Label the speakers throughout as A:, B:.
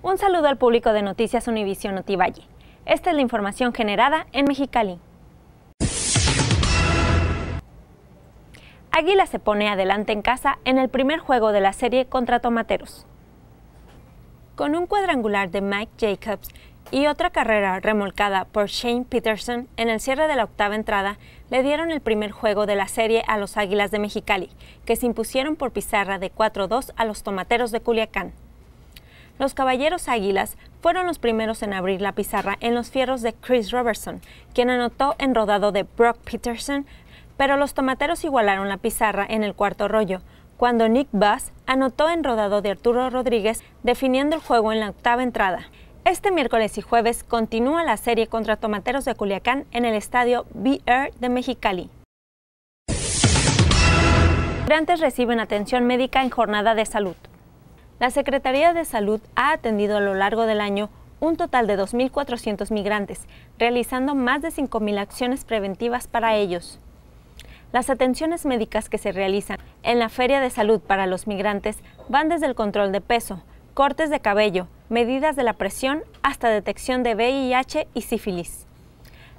A: Un saludo al público de Noticias Univision Notivalle. Esta es la información generada en Mexicali. Águila se pone adelante en casa en el primer juego de la serie contra Tomateros. Con un cuadrangular de Mike Jacobs y otra carrera remolcada por Shane Peterson en el cierre de la octava entrada, le dieron el primer juego de la serie a los Águilas de Mexicali, que se impusieron por pizarra de 4-2 a los Tomateros de Culiacán. Los Caballeros Águilas fueron los primeros en abrir la pizarra en los fierros de Chris Robertson, quien anotó en rodado de Brock Peterson, pero los tomateros igualaron la pizarra en el cuarto rollo, cuando Nick Bass anotó en rodado de Arturo Rodríguez, definiendo el juego en la octava entrada. Este miércoles y jueves continúa la serie contra Tomateros de Culiacán en el estadio BR de Mexicali. Grandes reciben atención médica en jornada de salud. La Secretaría de Salud ha atendido a lo largo del año un total de 2.400 migrantes, realizando más de 5.000 acciones preventivas para ellos. Las atenciones médicas que se realizan en la Feria de Salud para los migrantes van desde el control de peso, cortes de cabello, medidas de la presión, hasta detección de VIH y sífilis.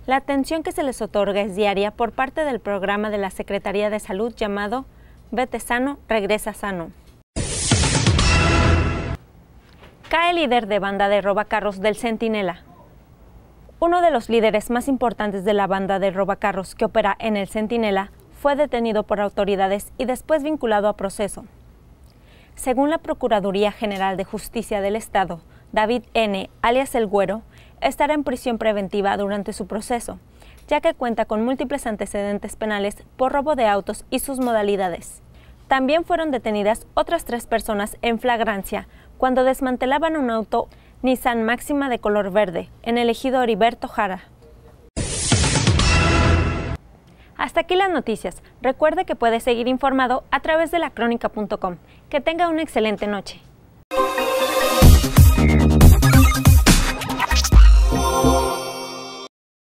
A: La atención que se les otorga es diaria por parte del programa de la Secretaría de Salud llamado Vete Sano, Regresa Sano cae líder de banda de robacarros del Centinela. Uno de los líderes más importantes de la banda de robacarros que opera en el Centinela fue detenido por autoridades y después vinculado a proceso. Según la Procuraduría General de Justicia del Estado, David N., alias El Güero, estará en prisión preventiva durante su proceso, ya que cuenta con múltiples antecedentes penales por robo de autos y sus modalidades. También fueron detenidas otras tres personas en flagrancia cuando desmantelaban un auto Nissan Máxima de color verde en el ejido Oriberto Jara. Hasta aquí las noticias. Recuerde que puede seguir informado a través de lacrónica.com. Que tenga una excelente noche.